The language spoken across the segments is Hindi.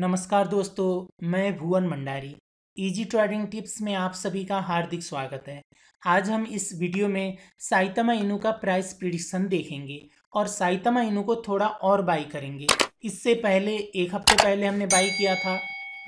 नमस्कार दोस्तों मैं Bhuvan Bhandari easy trading tips में आप सभी का हार्दिक स्वागत है आज हम इस वीडियो में साइतमा इनू का प्राइस प्रिडिक्शन देखेंगे और साइतमा इनू को थोड़ा और बाई करेंगे इससे पहले एक हफ्ते पहले हमने बाई किया था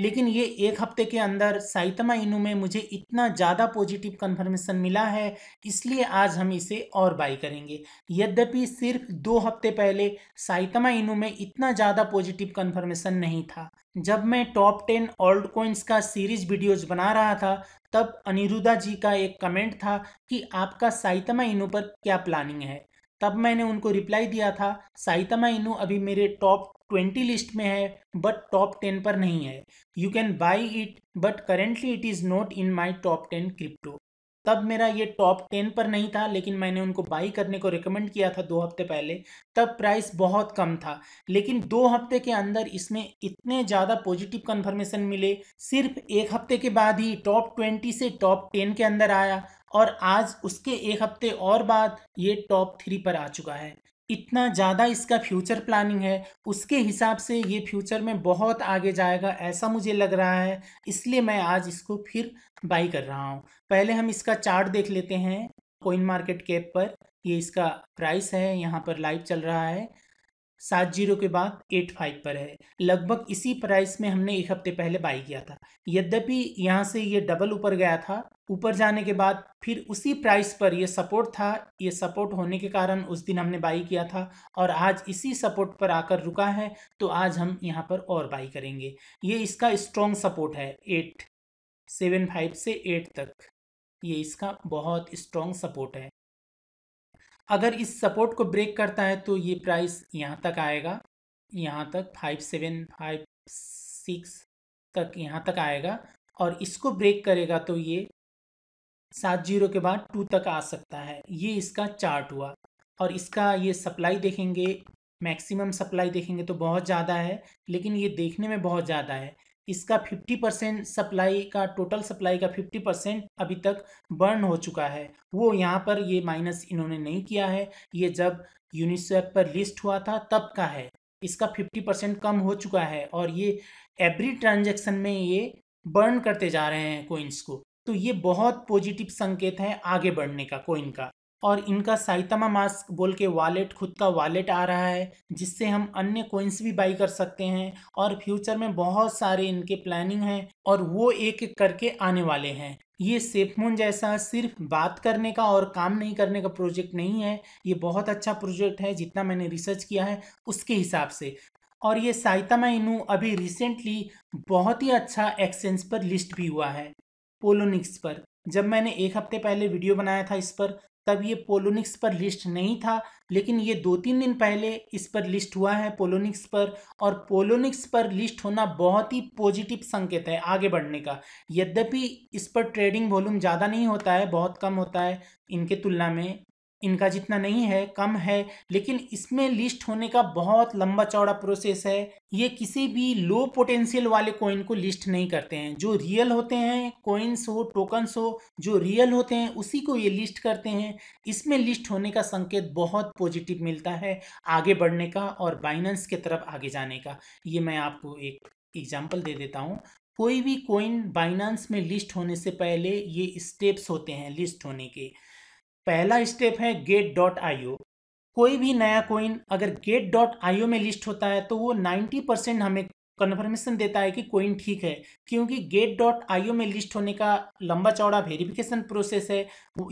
लेकिन ये एक हफ्ते के अंदर साइतमा इनू में मुझे इतना ज़्यादा पॉजिटिव कन्फर्मेशन मिला है इसलिए आज हम इसे और बाई करेंगे यद्यपि सिर्फ दो हफ्ते पहले साइतमा इनू में इतना ज़्यादा पॉजिटिव कन्फर्मेशन नहीं था जब मैं टॉप टेन ओल्ड कॉइन्स का सीरीज वीडियोज़ बना रहा था तब अनिरुद्धा जी का एक कमेंट था कि आपका साइतमा इनू पर क्या प्लानिंग है तब मैंने उनको रिप्लाई दिया था साइतमा इनू अभी मेरे टॉप ट्वेंटी लिस्ट में है बट टॉप टेन पर नहीं है you can buy it but currently it is not in my top ten crypto तब मेरा ये टॉप टेन पर नहीं था लेकिन मैंने उनको बाई करने को रिकमेंड किया था दो हफ्ते पहले तब प्राइस बहुत कम था लेकिन दो हफ्ते के अंदर इसमें इतने ज़्यादा पॉजिटिव कन्फर्मेशन मिले सिर्फ एक हफ्ते के बाद ही टॉप ट्वेंटी से टॉप टेन के अंदर आया और आज उसके एक हफ्ते और बाद ये टॉप थ्री पर आ चुका है इतना ज़्यादा इसका फ्यूचर प्लानिंग है उसके हिसाब से ये फ्यूचर में बहुत आगे जाएगा ऐसा मुझे लग रहा है इसलिए मैं आज इसको फिर बाई कर रहा हूँ पहले हम इसका चार्ट देख लेते हैं कोइन मार्केट कैप पर ये इसका प्राइस है यहाँ पर लाइव चल रहा है सात जीरो के बाद एट फाइव पर है लगभग इसी प्राइस में हमने एक हफ्ते पहले बाई किया था यद्यपि यहाँ से ये डबल ऊपर गया था ऊपर जाने के बाद फिर उसी प्राइस पर ये सपोर्ट था ये सपोर्ट होने के कारण उस दिन हमने बाई किया था और आज इसी सपोर्ट पर आकर रुका है तो आज हम यहाँ पर और बाई करेंगे ये इसका स्ट्रॉन्ग सपोर्ट है एट सेवन फाइव से एट तक ये इसका बहुत स्ट्रॉन्ग सपोर्ट है अगर इस सपोर्ट को ब्रेक करता है तो ये प्राइस यहाँ तक आएगा यहाँ तक फाइव सेवन फाइव सिक्स तक यहाँ तक आएगा और इसको ब्रेक करेगा तो ये सात जीरो के बाद टू तक आ सकता है ये इसका चार्ट हुआ और इसका ये सप्लाई देखेंगे मैक्सिमम सप्लाई देखेंगे तो बहुत ज़्यादा है लेकिन ये देखने में बहुत ज़्यादा है इसका 50 परसेंट सप्लाई का टोटल सप्लाई का 50 परसेंट अभी तक बर्न हो चुका है वो यहाँ पर ये माइनस इन्होंने नहीं किया है ये जब यूनिसेफ पर लिस्ट हुआ था तब का है इसका 50 परसेंट कम हो चुका है और ये एवरी ट्रांजेक्शन में ये बर्न करते जा रहे हैं कोइंस को तो ये बहुत पॉजिटिव संकेत है आगे बढ़ने का कोइन का और इनका साइतमा मास्क बोल के वॉलेट खुद का वॉलेट आ रहा है जिससे हम अन्य कोइंस भी बाई कर सकते हैं और फ्यूचर में बहुत सारे इनके प्लानिंग हैं और वो एक एक करके आने वाले हैं ये सेफमोन जैसा सिर्फ बात करने का और काम नहीं करने का प्रोजेक्ट नहीं है ये बहुत अच्छा प्रोजेक्ट है जितना मैंने रिसर्च किया है उसके हिसाब से और ये साइतामा इनू अभी रिसेंटली बहुत ही अच्छा एक्सचेंज पर लिस्ट भी हुआ है पोलोनिक्स पर जब मैंने एक हफ्ते पहले वीडियो बनाया था इस पर तब ये पोलोनिक्स पर लिस्ट नहीं था लेकिन ये दो तीन दिन पहले इस पर लिस्ट हुआ है पोलोनिक्स पर और पोलोनिक्स पर लिस्ट होना बहुत ही पॉजिटिव संकेत है आगे बढ़ने का यद्यपि इस पर ट्रेडिंग वॉल्यूम ज़्यादा नहीं होता है बहुत कम होता है इनके तुलना में इनका जितना नहीं है कम है लेकिन इसमें लिस्ट होने का बहुत लंबा चौड़ा प्रोसेस है ये किसी भी लो पोटेंशियल वाले कॉइन को लिस्ट नहीं करते हैं जो रियल होते हैं कॉइन्स हो टोकन्स हो जो रियल होते हैं उसी को ये लिस्ट करते हैं इसमें लिस्ट होने का संकेत बहुत पॉजिटिव मिलता है आगे बढ़ने का और बाइनेंस के तरफ आगे जाने का ये मैं आपको एक एग्जाम्पल दे देता हूँ कोई भी कॉइन बाइनेंस में लिस्ट होने से पहले ये स्टेप्स होते हैं लिस्ट होने के पहला स्टेप है गेट डॉट आईओ कोई भी नया कोइन अगर गेट डॉट आईओ में लिस्ट होता है तो वो 90 परसेंट हमें कन्फर्मेशन देता है कि कोइन ठीक है क्योंकि गेट डॉट आईओ में लिस्ट होने का लंबा चौड़ा वेरिफिकेशन प्रोसेस है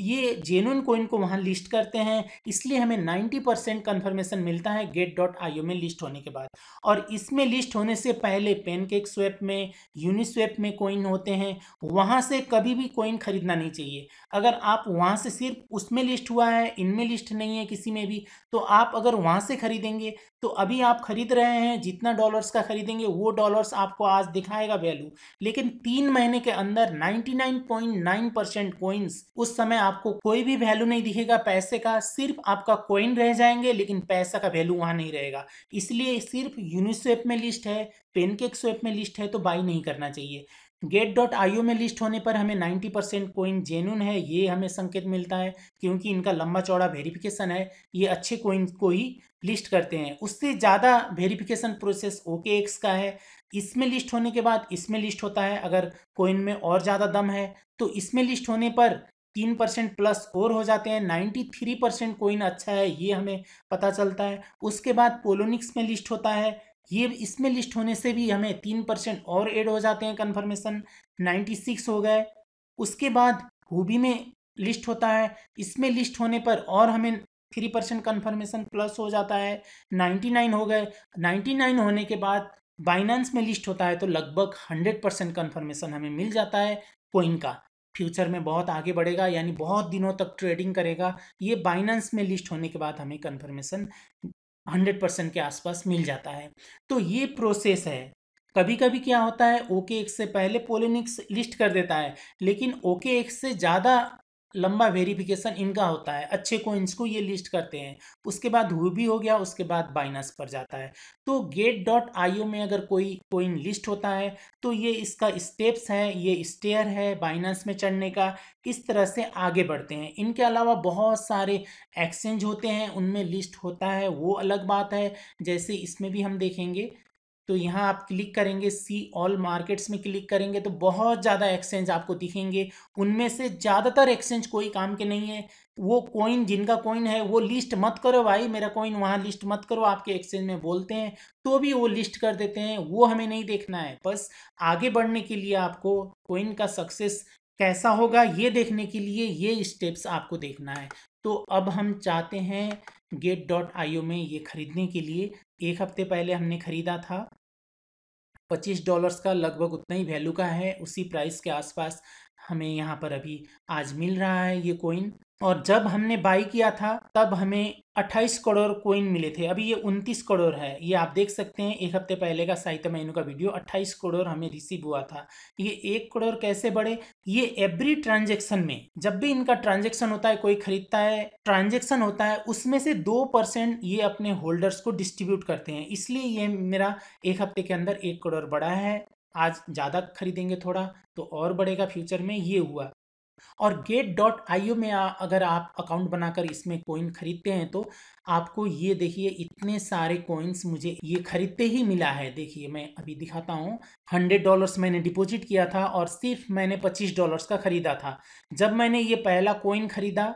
ये जेनुअन कोइन को वहाँ लिस्ट करते हैं इसलिए हमें 90 परसेंट कन्फर्मेशन मिलता है गेट डॉट आईओ में लिस्ट होने के बाद और इसमें लिस्ट होने से पहले पेनकेक स्वेप में यूनिस्वेप में कोइन होते हैं वहाँ से कभी भी कोइन खरीदना नहीं चाहिए अगर आप वहाँ से सिर्फ उसमें लिस्ट हुआ है इनमें लिस्ट नहीं है किसी में भी तो आप अगर वहाँ से खरीदेंगे तो अभी आप खरीद रहे हैं जितना डॉलर्स का खरीदेंगे वो डॉलर्स आपको आज दिखाएगा वैल्यू लेकिन तीन महीने के अंदर 99.9 परसेंट कॉइन्स उस समय आपको कोई भी वैल्यू नहीं दिखेगा पैसे का सिर्फ आपका कॉइन रह जाएंगे लेकिन पैसा का वैल्यू वहाँ नहीं रहेगा इसलिए सिर्फ यूनिसेफ में लिस्ट है पेनकेक स्वेप में लिस्ट है तो बाई नहीं करना चाहिए गेट डॉट आई में लिस्ट होने पर हमें 90 परसेंट कोइन जेनुन है ये हमें संकेत मिलता है क्योंकि इनका लंबा चौड़ा वेरिफिकेशन है ये अच्छे कोइन को ही लिस्ट करते हैं उससे ज़्यादा वेरिफिकेशन प्रोसेस ओके एक्स का है इसमें लिस्ट होने के बाद इसमें लिस्ट होता है अगर कोइन में और ज़्यादा दम है तो इसमें लिस्ट होने पर तीन परसेंट प्लस और हो जाते हैं नाइन्टी थ्री परसेंट कोइन अच्छा है ये हमें पता चलता है उसके बाद पोलोनिक्स में लिस्ट होता है ये इसमें लिस्ट होने से भी हमें तीन परसेंट और ऐड हो जाते हैं कन्फर्मेशन नाइन्टी सिक्स हो गए उसके बाद हूबी में लिस्ट होता है इसमें लिस्ट होने पर और हमें थ्री परसेंट कन्फर्मेशन प्लस हो जाता है नाइन्टी नाइन हो गए नाइन्टी नाइन होने के बाद बाइनेंस में लिस्ट होता है तो लगभग हंड्रेड परसेंट कन्फर्मेशन हमें मिल जाता है कोइन का फ्यूचर में बहुत आगे बढ़ेगा यानी बहुत दिनों तक ट्रेडिंग करेगा ये बाइनेंस में लिस्ट होने के बाद हमें कन्फर्मेशन हंड्रेड परसेंट के आसपास मिल जाता है तो ये प्रोसेस है कभी कभी क्या होता है ओके एक्स से पहले पोलिनिक्स लिस्ट कर देता है लेकिन ओके एक्स से ज़्यादा लंबा वेरिफिकेशन इनका होता है अच्छे कोइंस को ये लिस्ट करते हैं उसके बाद हु भी हो गया उसके बाद बाइनस पर जाता है तो गेट डॉट आईओ में अगर कोई कोइन लिस्ट होता है तो ये इसका स्टेप्स है ये स्टेयर है बाइनस में चढ़ने का इस तरह से आगे बढ़ते हैं इनके अलावा बहुत सारे एक्सचेंज होते हैं उनमें लिस्ट होता है वो अलग बात है जैसे इसमें भी हम देखेंगे तो यहाँ आप क्लिक करेंगे सी ऑल मार्केट्स में क्लिक करेंगे तो बहुत ज़्यादा एक्सचेंज आपको दिखेंगे उनमें से ज़्यादातर एक्सचेंज कोई काम के नहीं है वो कॉइन जिनका कॉइन है वो लिस्ट मत करो भाई मेरा कॉइन वहाँ लिस्ट मत करो आपके एक्सचेंज में बोलते हैं तो भी वो लिस्ट कर देते हैं वो हमें नहीं देखना है बस आगे बढ़ने के लिए आपको कॉइन का सक्सेस कैसा होगा ये देखने के लिए ये स्टेप्स आपको देखना है तो अब हम चाहते हैं गेट डॉट आईओ में ये ख़रीदने के लिए एक हफ्ते पहले हमने ख़रीदा था पच्चीस डॉलर्स का लगभग उतना ही वैल्यू का है उसी प्राइस के आसपास हमें यहाँ पर अभी आज मिल रहा है ये कोइन और जब हमने बाई किया था तब हमें 28 करोड़ कोइन मिले थे अभी ये 29 करोड़ है ये आप देख सकते हैं एक हफ्ते पहले का साहित्य महीनों का वीडियो 28 करोड़ हमें रिसीव हुआ था तो ये एक करोड़ कैसे बढ़े ये एवरी ट्रांजेक्शन में जब भी इनका ट्रांजेक्शन होता है कोई खरीदता है ट्रांजेक्शन होता है उसमें से दो परसेंट ये अपने होल्डर्स को डिस्ट्रीब्यूट करते हैं इसलिए ये मेरा एक हफ्ते के अंदर एक करोड़ बढ़ा है आज ज़्यादा खरीदेंगे थोड़ा तो और बढ़ेगा फ्यूचर में ये हुआ और गेट डॉट आई में आ, अगर आप अकाउंट बनाकर इसमें कोइन खरीदते हैं तो आपको ये देखिए इतने सारे कोइन्स मुझे ये खरीदते ही मिला है देखिए मैं अभी दिखाता हूँ हंड्रेड डॉलर्स मैंने डिपॉजिट किया था और सिर्फ मैंने पच्चीस डॉलर्स का ख़रीदा था जब मैंने ये पहला कोइन खरीदा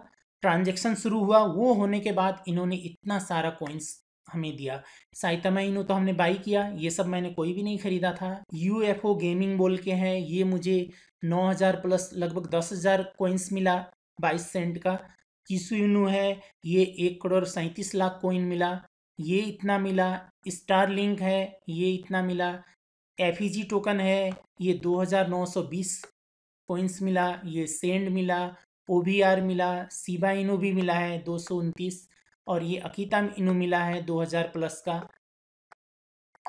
ट्रांजेक्शन शुरू हुआ वो होने के बाद इन्होंने इतना सारा कोइंस हमें दिया साइतामा इनो तो हमने बाई किया ये सब मैंने कोई भी नहीं खरीदा था यूएफओ गेमिंग बोल के हैं ये मुझे 9000 प्लस लगभग 10000 कोइंस मिला 22 सेंट का किसु इनो है ये एक करोड़ सैंतीस लाख कोइन मिला ये इतना मिला स्टार लिंक है ये इतना मिला एफ टोकन e है ये बीस कोइंस मिला ये सेंड मिला ओ मिला सीबा इनो भी मिला है दो सौ उनतीस और ये अकीता इनू मिला है 2000 प्लस का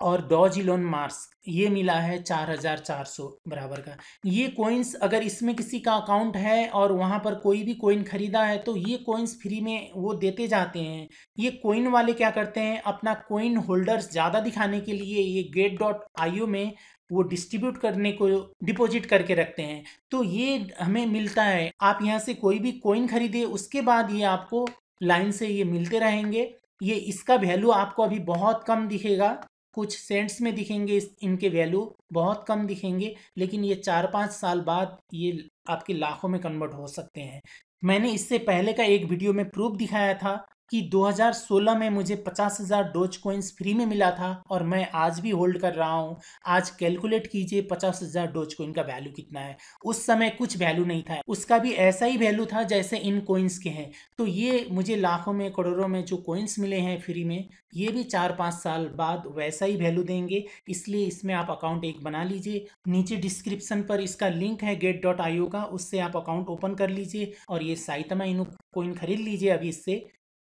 और डॉज इलोन मार्स ये मिला है 4400 बराबर का ये कोइंस अगर इसमें किसी का अकाउंट है और वहाँ पर कोई भी कोइन खरीदा है तो ये कोइंस फ्री में वो देते जाते हैं ये कोइन वाले क्या करते हैं अपना कोइन होल्डर्स ज़्यादा दिखाने के लिए ये गेट डॉट आई में वो डिस्ट्रीब्यूट करने को डिपॉजिट करके रखते हैं तो ये हमें मिलता है आप यहाँ से कोई भी कोइन खरीदे उसके बाद ये आपको लाइन से ये मिलते रहेंगे ये इसका वैल्यू आपको अभी बहुत कम दिखेगा कुछ सेंट्स में दिखेंगे इनके वैल्यू बहुत कम दिखेंगे लेकिन ये चार पाँच साल बाद ये आपके लाखों में कन्वर्ट हो सकते हैं मैंने इससे पहले का एक वीडियो में प्रूफ दिखाया था कि 2016 में मुझे 50,000 डोज कॉइन्स फ्री में मिला था और मैं आज भी होल्ड कर रहा हूँ आज कैलकुलेट कीजिए 50,000 डोज कोइन का वैल्यू कितना है उस समय कुछ वैल्यू नहीं था उसका भी ऐसा ही वैल्यू था जैसे इन कॉइन्स के हैं तो ये मुझे लाखों में करोड़ों में जो कॉइन्स मिले हैं फ्री में ये भी चार पाँच साल बाद वैसा ही वैल्यू देंगे इसलिए इसमें आप अकाउंट एक बना लीजिए नीचे डिस्क्रिप्सन पर इसका लिंक है गेट डॉट का उससे आप अकाउंट ओपन कर लीजिए और ये साइतमा इनू कोइन खरीद लीजिए अभी इससे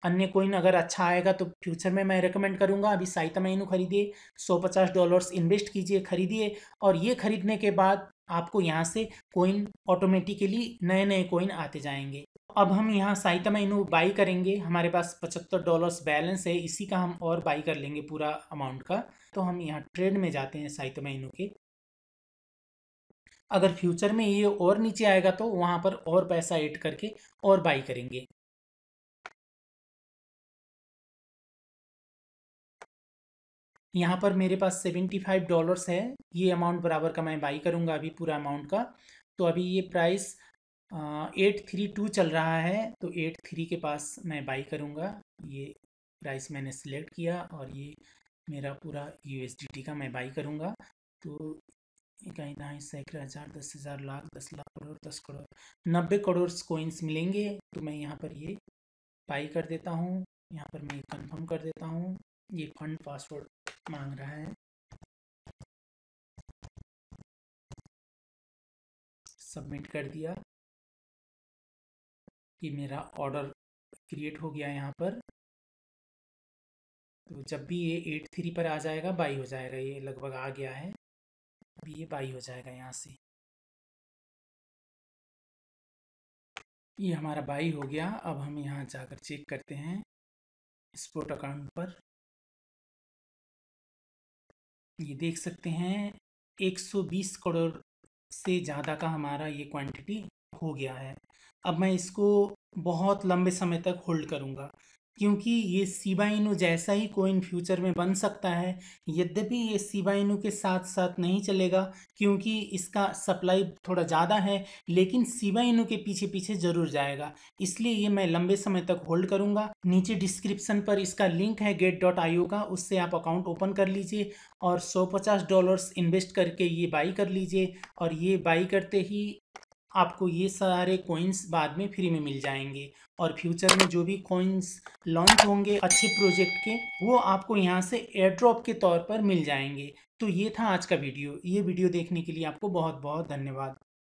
अन्य कोइन अगर अच्छा आएगा तो फ्यूचर में मैं रिकमेंड करूंगा अभी साइता इनू खरीदिए 150 डॉलर्स इन्वेस्ट कीजिए खरीदिए और ये खरीदने के बाद आपको यहाँ से कोइन ऑटोमेटिकली नए नए कोइन आते जाएंगे अब हम यहाँ साइता मैनू बाई करेंगे हमारे पास पचहत्तर डॉलर्स बैलेंस है इसी का हम और बाई कर लेंगे पूरा अमाउंट का तो हम यहाँ ट्रेड में जाते हैं साइता इनू के अगर फ्यूचर में ये और नीचे आएगा तो वहाँ पर और पैसा ऐड करके और बाई करेंगे यहाँ पर मेरे पास सेवेंटी फाइव डॉलर्स है ये अमाउंट बराबर का मैं बाई करूँगा अभी पूरा अमाउंट का तो अभी ये प्राइस एट थ्री टू चल रहा है तो एट थ्री के पास मैं बाई करूँगा ये प्राइस मैंने सिलेक्ट किया और ये मेरा पूरा यू का मैं बाई करूँगा तो इकाई कहीं सैकड़े हज़ार दस हज़ार लाख दस लाख करोड़ दस करोड़ नब्बे करोड़ कोइंस मिलेंगे तो मैं यहाँ पर ये बाई कर देता हूँ यहाँ पर मैं कंफर्म कर देता हूँ ये फंड पासवर्ड मांग रहा है सबमिट कर दिया कि मेरा ऑर्डर क्रिएट हो गया यहाँ पर तो जब भी ये एट थ्री पर आ जाएगा बाई हो जाएगा ये लगभग आ गया है अभी ये बाई हो जाएगा यहाँ से ये हमारा बाई हो गया अब हम यहाँ जाकर चेक करते हैं स्पोर्ट अकाउंट पर ये देख सकते हैं 120 करोड़ से ज़्यादा का हमारा ये क्वांटिटी हो गया है अब मैं इसको बहुत लंबे समय तक होल्ड करूँगा क्योंकि ये सीबा इनू जैसा ही कोइन फ्यूचर में बन सकता है यद्यपि ये सीबा इनू के साथ साथ नहीं चलेगा क्योंकि इसका सप्लाई थोड़ा ज़्यादा है लेकिन सीबा इनू के पीछे पीछे ज़रूर जाएगा इसलिए ये मैं लंबे समय तक होल्ड करूँगा नीचे डिस्क्रिप्सन पर इसका लिंक है गेट डॉट आई का उससे आप अकाउंट ओपन कर लीजिए और सौ पचास डॉलर्स इन्वेस्ट करके ये बाई कर लीजिए और ये बाई करते ही आपको ये सारे कॉइन्स बाद में फ्री में मिल जाएंगे और फ्यूचर में जो भी कॉइन्स लॉन्च होंगे अच्छे प्रोजेक्ट के वो आपको यहाँ से एयर ड्रॉप के तौर पर मिल जाएंगे तो ये था आज का वीडियो ये वीडियो देखने के लिए आपको बहुत बहुत धन्यवाद